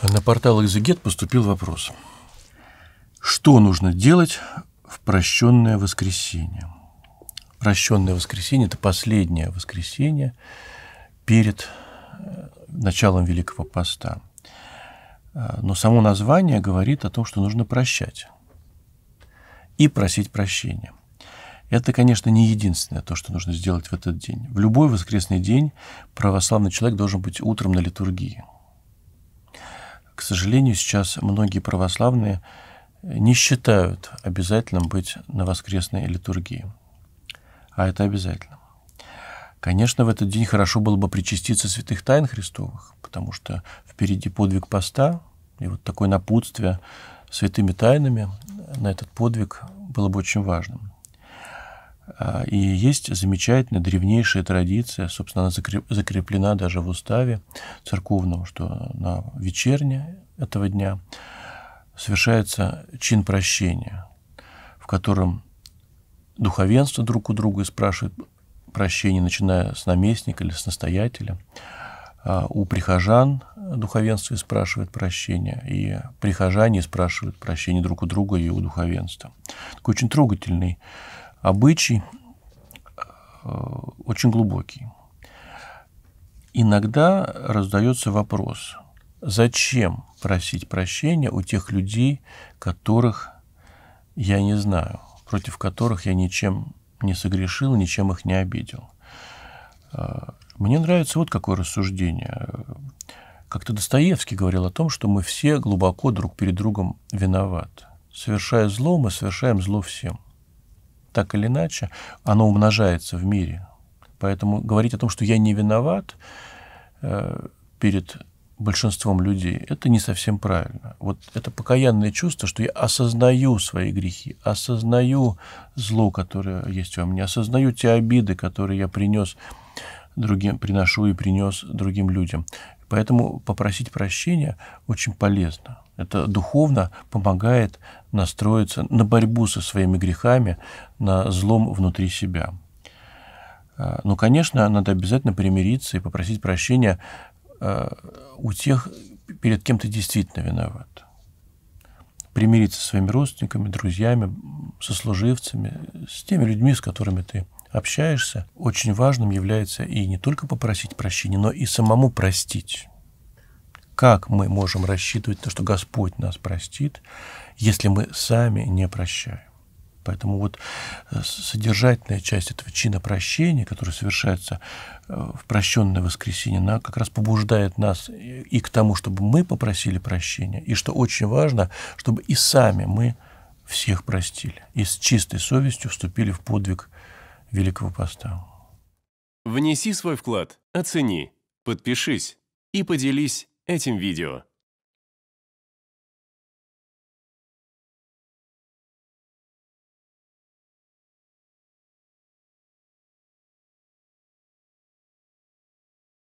На портал «Экзегет» поступил вопрос. Что нужно делать в прощенное воскресенье? Прощенное воскресенье – это последнее воскресенье перед э, началом Великого Поста. Э, но само название говорит о том, что нужно прощать и просить прощения. Это, конечно, не единственное то, что нужно сделать в этот день. В любой воскресный день православный человек должен быть утром на литургии – к сожалению, сейчас многие православные не считают обязательным быть на воскресной литургии. А это обязательно. Конечно, в этот день хорошо было бы причаститься святых тайн Христовых, потому что впереди подвиг поста, и вот такое напутствие святыми тайнами на этот подвиг было бы очень важным. А, и есть замечательная древнейшая традиция, собственно, она закреплена даже в уставе церковном, что на вечерне этого дня совершается чин прощения, в котором духовенство друг у друга спрашивает прощения, начиная с наместника или с настоятеля. А, у прихожан духовенство спрашивает прощения, и прихожане спрашивают прощения друг у друга и у духовенства. Такой очень трогательный обычай э, очень глубокий. Иногда раздается вопрос, зачем просить прощения у тех людей, которых я не знаю, против которых я ничем не согрешил, ничем их не обидел. Э, мне нравится вот какое рассуждение. Как-то Достоевский говорил о том, что мы все глубоко друг перед другом виноваты. Совершая зло, мы совершаем зло всем так или иначе, оно умножается в мире. Поэтому говорить о том, что я не виноват э, перед большинством людей, это не совсем правильно. Вот это покаянное чувство, что я осознаю свои грехи, осознаю зло, которое есть во мне, осознаю те обиды, которые я принес другим, приношу и принес другим людям. Поэтому попросить прощения очень полезно. Это духовно помогает настроиться на борьбу со своими грехами, на злом внутри себя. А, но, ну, конечно, надо обязательно примириться и попросить прощения а, у тех, перед кем ты действительно виноват. Примириться со своими родственниками, друзьями, сослуживцами, с теми людьми, с которыми ты общаешься. Очень важным является и не только попросить прощения, но и самому простить как мы можем рассчитывать то, что Господь нас простит, если мы сами не прощаем? Поэтому вот э, содержательная часть этого чина прощения, который совершается э, в прощенное воскресенье, она как раз побуждает нас и к тому, чтобы мы попросили прощения, и что очень важно, чтобы и сами мы всех простили, и с чистой совестью вступили в подвиг Великого Поста. Внеси свой вклад, оцени, подпишись и поделись этим видео.